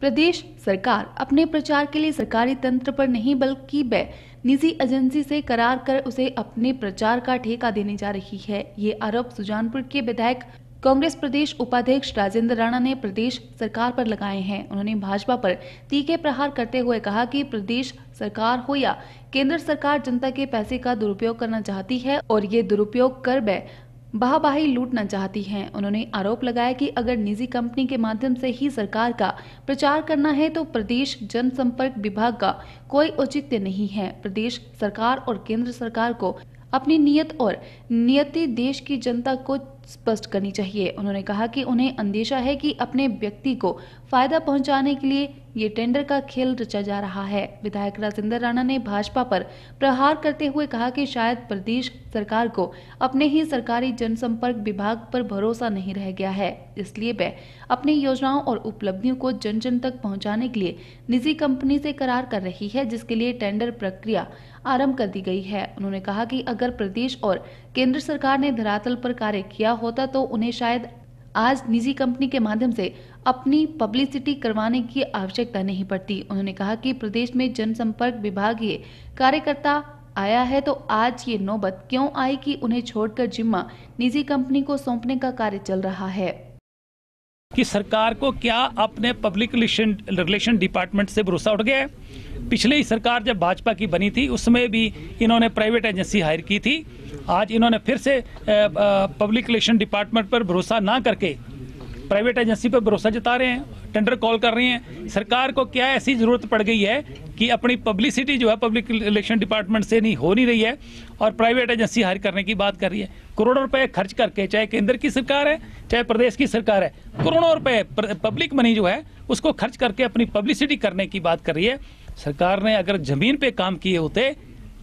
प्रदेश सरकार अपने प्रचार के लिए सरकारी तंत्र पर नहीं बल्कि वह निजी एजेंसी से करार कर उसे अपने प्रचार का ठेका देने जा रही है ये आरोप सुजानपुर के विधायक कांग्रेस प्रदेश उपाध्यक्ष राजेंद्र राणा ने प्रदेश सरकार पर लगाए हैं उन्होंने भाजपा पर तीखे प्रहार करते हुए कहा कि प्रदेश सरकार हो या केंद्र सरकार जनता के पैसे का दुरुपयोग करना चाहती है और ये दुरुपयोग कर वह बहाबाही लूटना चाहती हैं उन्होंने आरोप लगाया कि अगर निजी कंपनी के माध्यम से ही सरकार का प्रचार करना है तो प्रदेश जनसंपर्क विभाग का कोई औचित्य नहीं है प्रदेश सरकार और केंद्र सरकार को अपनी नियत और नियति देश की जनता को स्पष्ट करनी चाहिए उन्होंने कहा कि उन्हें अंदेशा है कि अपने व्यक्ति को फायदा पहुंचाने के लिए ये टेंडर का खेल रचा जा रहा है विधायक राजेंद्र राणा ने भाजपा पर प्रहार करते हुए कहा कि शायद प्रदेश सरकार को अपने ही सरकारी जनसंपर्क विभाग पर भरोसा नहीं रह गया है इसलिए वह अपनी योजनाओं और उपलब्धियों को जन जन तक पहुंचाने के लिए निजी कंपनी से करार कर रही है जिसके लिए टेंडर प्रक्रिया आरंभ कर दी गई है उन्होंने कहा कि अगर प्रदेश और केंद्र सरकार ने धरातल पर कार्य किया होता तो उन्हें शायद आज निजी कंपनी के माध्यम से अपनी पब्लिसिटी करवाने की आवश्यकता नहीं पड़ती उन्होंने कहा कि प्रदेश में जनसंपर्क विभागीय कार्यकर्ता आया है तो आज ये नौबत क्यों आई कि उन्हें छोड़कर जिम्मा निजी कंपनी को सौंपने का कार्य चल रहा है कि सरकार को क्या अपने पब्लिक रिलेशन डिपार्टमेंट से भरोसा उठ गया है पिछले ही सरकार जब भाजपा की बनी थी उसमें भी इन्होंने प्राइवेट एजेंसी हायर की थी आज इन्होंने फिर से पब्लिक रिलेशन डिपार्टमेंट पर भरोसा ना करके प्राइवेट एजेंसी पर भरोसा जता रहे हैं टेंडर कॉल कर रही हैं सरकार को क्या ऐसी ज़रूरत पड़ गई है कि अपनी पब्लिसिटी जो है पब्लिक रिलेशन डिपार्टमेंट से नहीं हो नहीं रही है और प्राइवेट एजेंसी हायर करने की बात कर रही है करोड़ों रुपए खर्च करके चाहे केंद्र की सरकार है चाहे प्रदेश की सरकार है करोड़ों रुपए पब्लिक मनी जो है उसको खर्च करके अपनी पब्लिसिटी करने की बात कर रही है सरकार ने अगर जमीन पे काम किए होते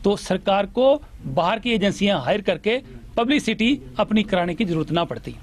तो सरकार को बाहर की एजेंसियां हायर करके पब्लिसिटी अपनी कराने की जरूरत ना पड़ती